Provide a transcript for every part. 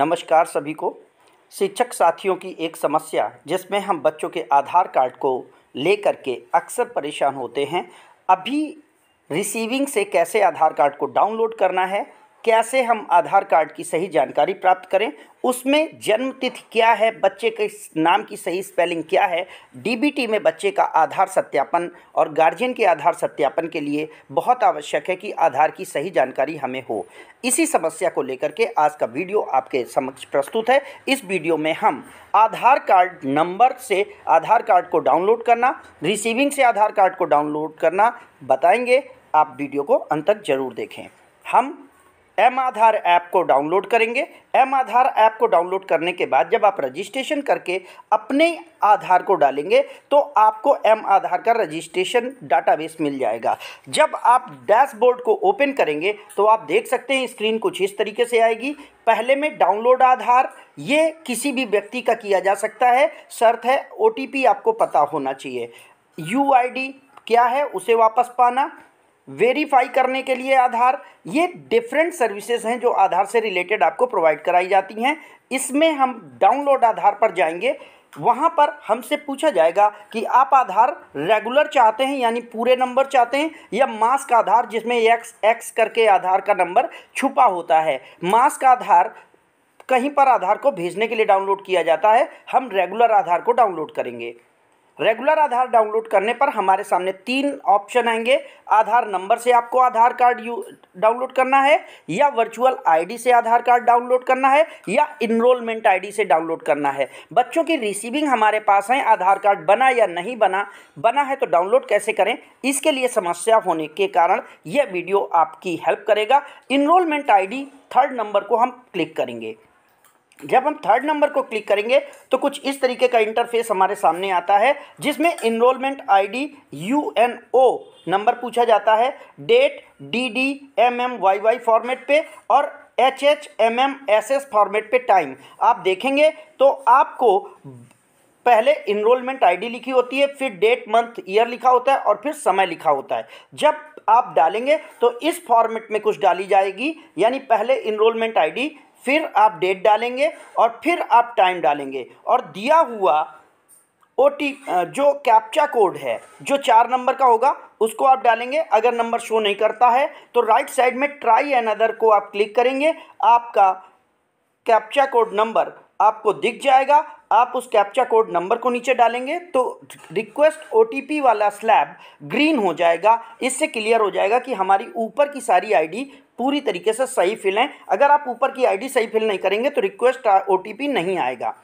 नमस्कार सभी को शिक्षक साथियों की एक समस्या जिसमें हम बच्चों के आधार कार्ड को लेकर के अक्सर परेशान होते हैं अभी रिसीविंग से कैसे आधार कार्ड को डाउनलोड करना है कैसे हम आधार कार्ड की सही जानकारी प्राप्त करें उसमें जन्म तिथि क्या है बच्चे के नाम की सही स्पेलिंग क्या है डीबीटी में बच्चे का आधार सत्यापन और गार्जियन के आधार सत्यापन के लिए बहुत आवश्यक है कि आधार की सही जानकारी हमें हो इसी समस्या को लेकर के आज का वीडियो आपके समक्ष प्रस्तुत है इस वीडियो में हम आधार कार्ड नंबर से आधार कार्ड को डाउनलोड करना रिसीविंग से आधार कार्ड को डाउनलोड करना बताएंगे आप वीडियो को अंत तक ज़रूर देखें हम एम आधार ऐप को डाउनलोड करेंगे एम आधार ऐप को डाउनलोड करने के बाद जब आप रजिस्ट्रेशन करके अपने आधार को डालेंगे तो आपको एम आधार का रजिस्ट्रेशन डाटाबेस मिल जाएगा जब आप डैशबोर्ड को ओपन करेंगे तो आप देख सकते हैं स्क्रीन कुछ इस तरीके से आएगी पहले में डाउनलोड आधार ये किसी भी व्यक्ति का किया जा सकता है शर्त है ओ आपको पता होना चाहिए यू क्या है उसे वापस पाना वेरीफाई करने के लिए आधार ये डिफरेंट सर्विसेज हैं जो आधार से रिलेटेड आपको प्रोवाइड कराई जाती हैं इसमें हम डाउनलोड आधार पर जाएंगे वहाँ पर हमसे पूछा जाएगा कि आप आधार रेगुलर चाहते हैं यानी पूरे नंबर चाहते हैं या मास्क आधार जिसमें एक्स एक्स करके आधार का नंबर छुपा होता है मास्क आधार कहीं पर आधार को भेजने के लिए डाउनलोड किया जाता है हम रेगुलर आधार को डाउनलोड करेंगे रेगुलर आधार डाउनलोड करने पर हमारे सामने तीन ऑप्शन आएंगे आधार नंबर से आपको आधार कार्ड यू डाउनलोड करना है या वर्चुअल आईडी से आधार कार्ड डाउनलोड करना है या इनरोलमेंट आईडी से डाउनलोड करना है बच्चों की रिसीविंग हमारे पास है आधार कार्ड बना या नहीं बना बना है तो डाउनलोड कैसे करें इसके लिए समस्या होने के कारण यह वीडियो आपकी हेल्प करेगा इनरोलमेंट आई थर्ड नंबर को हम क्लिक करेंगे जब हम थर्ड नंबर को क्लिक करेंगे तो कुछ इस तरीके का इंटरफेस हमारे सामने आता है जिसमें इनरोलमेंट आईडी यूएनओ नंबर पूछा जाता है date D D M M Y Y format पे और H H M M S S format पे टाइम आप देखेंगे तो आपको पहले इनरोलमेंट आईडी लिखी होती है फिर डेट मंथ ईयर लिखा होता है और फिर समय लिखा होता है जब आप डालेंगे तो इस फॉर्मेट में कुछ डाली जाएगी यानी पहले इनरोलमेंट आईडी फिर आप डेट डालेंगे और फिर आप टाइम डालेंगे और दिया हुआ ओ जो कैप्चा कोड है जो चार नंबर का होगा उसको आप डालेंगे अगर नंबर शो नहीं करता है तो राइट साइड में ट्राई एन अदर को आप क्लिक करेंगे आपका कैप्चा कोड नंबर आपको दिख जाएगा आप उस कैप्चा कोड नंबर को नीचे डालेंगे तो रिक्वेस्ट ओ वाला स्लैब ग्रीन हो जाएगा इससे क्लियर हो जाएगा कि हमारी ऊपर की सारी आईडी पूरी तरीके से सही फिल अगर आप ऊपर की आईडी सही फिल नहीं करेंगे तो रिक्वेस्ट ओ नहीं आएगा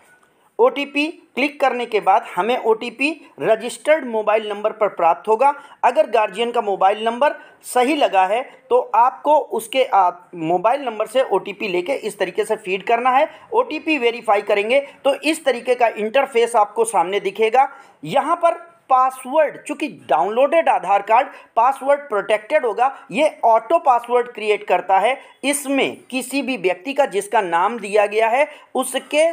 ओ क्लिक करने के बाद हमें ओ रजिस्टर्ड मोबाइल नंबर पर प्राप्त होगा अगर गार्जियन का मोबाइल नंबर सही लगा है तो आपको उसके आप मोबाइल नंबर से ओ लेके इस तरीके से फीड करना है ओ वेरीफाई करेंगे तो इस तरीके का इंटरफेस आपको सामने दिखेगा यहाँ पर पासवर्ड चूंकि downloaded Aadhaar card password protected होगा ये ऑटो पासवर्ड क्रिएट करता है इसमें किसी भी व्यक्ति का जिसका नाम दिया गया है उसके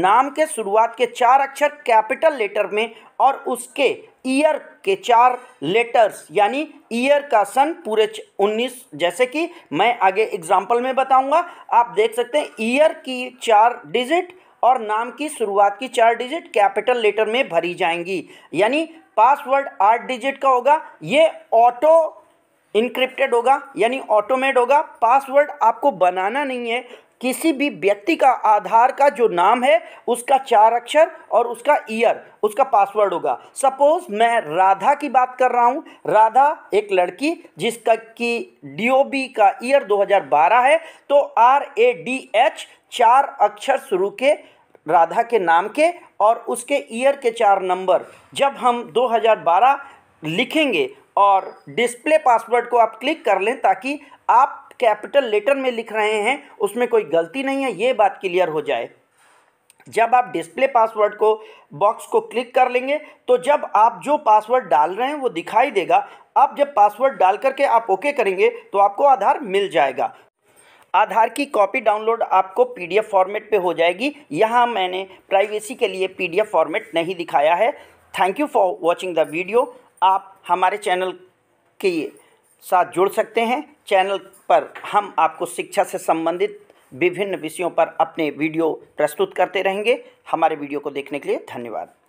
नाम के शुरुआत के चार अक्षर कैपिटल लेटर में और उसके ईयर के चार लेटर्स यानी ईयर का सन पूरे 19 जैसे कि मैं आगे एग्जाम्पल में बताऊंगा आप देख सकते हैं ईयर की चार डिजिट और नाम की शुरुआत की चार डिजिट कैपिटल लेटर में भरी जाएंगी यानी पासवर्ड आठ डिजिट का होगा ये ऑटो इनक्रिप्टेड होगा यानी ऑटोमेट होगा पासवर्ड आपको बनाना नहीं है किसी भी व्यक्ति का आधार का जो नाम है उसका चार अक्षर और उसका ईयर उसका पासवर्ड होगा सपोज मैं राधा की बात कर रहा हूँ राधा एक लड़की जिसका कि डीओबी का ईयर 2012 है तो आर ए डी एच चार अक्षर शुरू के राधा के नाम के और उसके ईयर के चार नंबर जब हम 2012 लिखेंगे और डिस्प्ले पासवर्ड को आप क्लिक कर लें ताकि आप कैपिटल लेटर में लिख रहे हैं उसमें कोई गलती नहीं है ये बात क्लियर हो जाए जब आप डिस्प्ले पासवर्ड को बॉक्स को क्लिक कर लेंगे तो जब आप जो पासवर्ड डाल रहे हैं वो दिखाई देगा आप जब पासवर्ड डाल करके आप ओके करेंगे तो आपको आधार मिल जाएगा आधार की कॉपी डाउनलोड आपको पीडीएफ फॉर्मेट पे हो जाएगी यहाँ मैंने प्राइवेसी के लिए पीडीएफ फॉर्मेट नहीं दिखाया है thank you for watching the video आप हमारे चैनल के साथ जुड़ सकते हैं चैनल पर हम आपको शिक्षा से संबंधित विभिन्न विषयों पर अपने वीडियो प्रस्तुत करते रहेंगे हमारे वीडियो को देखने के लिए धन्यवाद